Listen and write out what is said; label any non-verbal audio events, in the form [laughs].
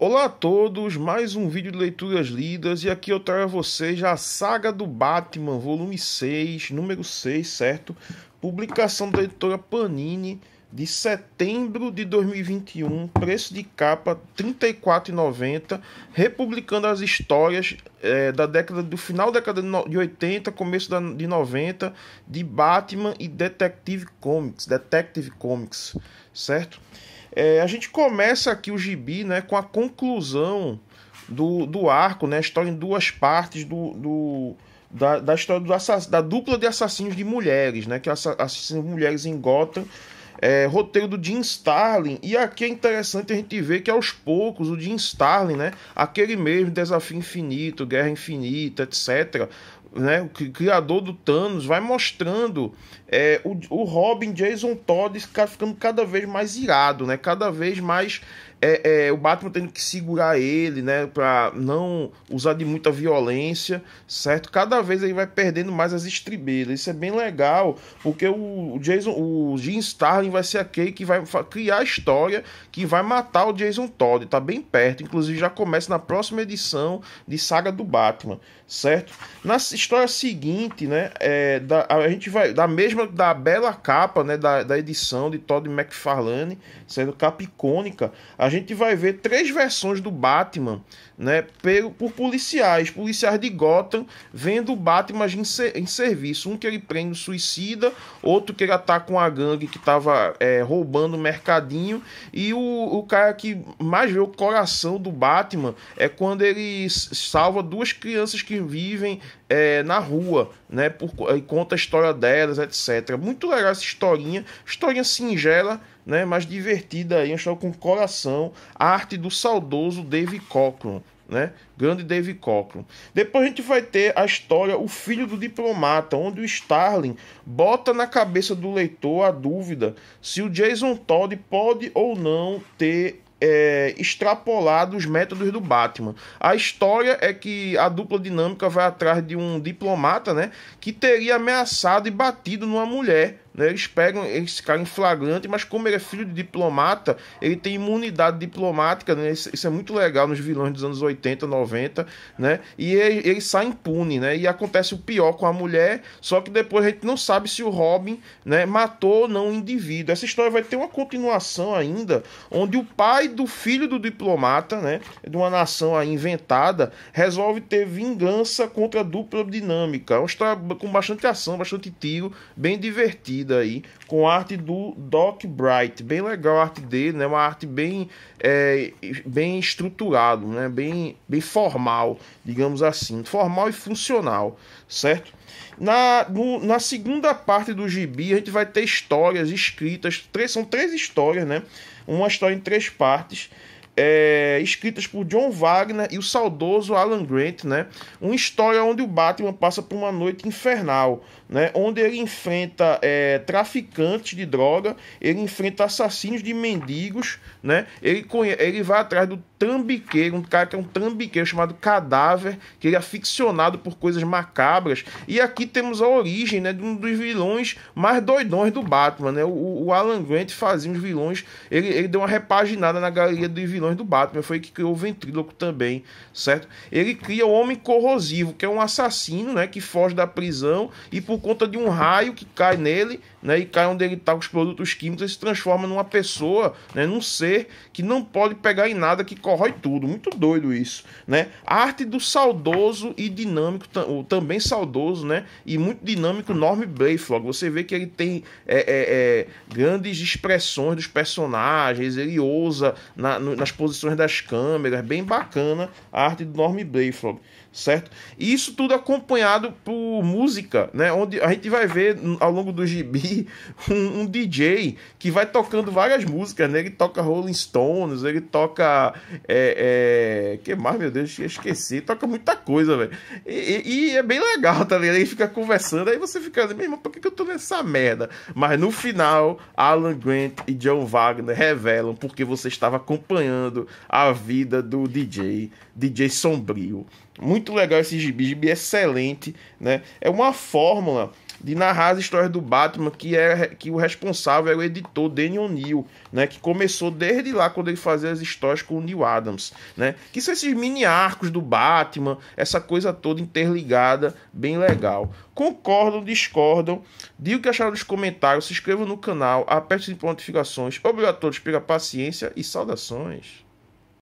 Olá a todos, mais um vídeo de leituras lidas e aqui eu trago a vocês a saga do Batman, volume 6, número 6, certo? Publicação da editora Panini de setembro de 2021, preço de capa R$ 34,90, republicando as histórias é, da década do final da década de 80, começo da, de 90, de Batman e Detective Comics, Detective Comics, certo? É, a gente começa aqui o gibi né, com a conclusão do, do arco, né, a história em duas partes do, do, da, da história do assass, da dupla de assassinos de mulheres, né, que é de mulheres em Gotham. É, roteiro do Jim Starlin, e aqui é interessante a gente ver que aos poucos o Jim Starlin, né, aquele mesmo Desafio Infinito, Guerra Infinita, etc., né, o criador do Thanos, vai mostrando é, o, o Robin, Jason Todd ficando cada vez mais irado, né, cada vez mais é, é, o Batman tendo que segurar ele, né, para não usar de muita violência, certo? Cada vez ele vai perdendo mais as estribeiras. Isso é bem legal, porque o Jason, o Jim Starlin vai ser aquele que vai criar a história que vai matar o Jason Todd, tá bem perto, inclusive já começa na próxima edição de Saga do Batman, certo? Na história é seguinte, né? É, da, a gente vai. Da mesma. Da bela capa, né? Da, da edição de Todd McFarlane, sendo capa icônica. A gente vai ver três versões do Batman, né? por policiais. Policiais de Gotham vendo o Batman em, em serviço. Um que ele prende o suicida, outro que ele ataca uma gangue que tava é, roubando o mercadinho. E o, o cara que mais vê o coração do Batman é quando ele salva duas crianças que vivem. É, é, na rua, né? Por, e conta a história delas, etc. Muito legal essa historinha, historinha singela, né? Mas divertida aí, uma história com coração, a arte do saudoso David Cochran, né? Grande David Cochran. Depois a gente vai ter a história O Filho do Diplomata, onde o Starling bota na cabeça do leitor a dúvida se o Jason Todd pode ou não ter é, extrapolar dos métodos do Batman. A história é que a dupla dinâmica vai atrás de um diplomata, né, que teria ameaçado e batido numa mulher né? Eles pegam esse cara em flagrante, mas como ele é filho de diplomata, ele tem imunidade diplomática, né? isso, isso, é muito legal nos vilões dos anos 80, 90, né? E ele, ele, sai impune, né? E acontece o pior com a mulher, só que depois a gente não sabe se o Robin, né, matou ou não o indivíduo. Essa história vai ter uma continuação ainda, onde o pai do filho do diplomata, né, de uma nação aí inventada, resolve ter vingança contra a dupla dinâmica. É uma história com bastante ação, bastante tiro, bem divertida vida aí, com arte do Doc Bright. Bem legal a arte dele, né? Uma arte bem, é, bem estruturada, né? Bem, bem formal, digamos assim. Formal e funcional, certo? Na, no, na segunda parte do gibi, a gente vai ter histórias escritas. Três, são três histórias, né? Uma história em três partes é, escritas por John Wagner e o saudoso Alan Grant, né? Uma história onde o Batman passa por uma noite infernal, né? Onde ele enfrenta é, traficantes de droga, ele enfrenta assassinos de mendigos, né? Ele, ele vai atrás do tambiqueiro, um cara que é um tambiqueiro chamado Cadáver, que ele é aficionado por coisas macabras. E aqui temos a origem né, de um dos vilões mais doidões do Batman. Né? O, o Alan Grant fazia uns vilões, ele, ele deu uma repaginada na galeria dos vilões do Batman, foi que criou o Ventríloco também, certo? Ele cria o Homem Corrosivo, que é um assassino né, que foge da prisão e por conta de um raio que cai nele, né, e cai onde ele está com os produtos químicos, ele se transforma numa pessoa, né, num ser que não pode pegar em nada que corrói tudo. Muito doido isso, né? A arte do saudoso e dinâmico, o também saudoso, né? E muito dinâmico Norm Brayflog. Você vê que ele tem é, é, é, grandes expressões dos personagens, ele ousa na, no, nas posições das câmeras, bem bacana a arte do Norm Brayflog certo? E isso tudo acompanhado por música, né? Onde a gente vai ver ao longo do gibi [laughs] um, um, DJ que vai tocando várias músicas, né? Ele toca Rolling Stones, ele toca é, é, que mais, meu Deus, esqueci. Toca muita coisa, velho. E, e, é bem legal, tá ligado? Aí fica conversando, aí você fica assim, meu irmão, por que, que eu tô nessa merda? Mas no final, Alan Grant e John Wagner revelam porque você estava acompanhando a vida do DJ, DJ Sombrio. Muito legal esse gibi, gibi excelente, né? É uma fórmula de narrar as histórias do Batman, que é que o responsável era é o editor Daniel Neal, né, que começou desde lá quando ele fazia as histórias com o Neil Adams, né? Que são esses mini arcos do Batman, essa coisa toda interligada, bem legal. Concordam, discordam, diga o que acharam nos comentários, se inscrevam no canal, aperte de notificações. Obrigado a todos pela paciência e saudações.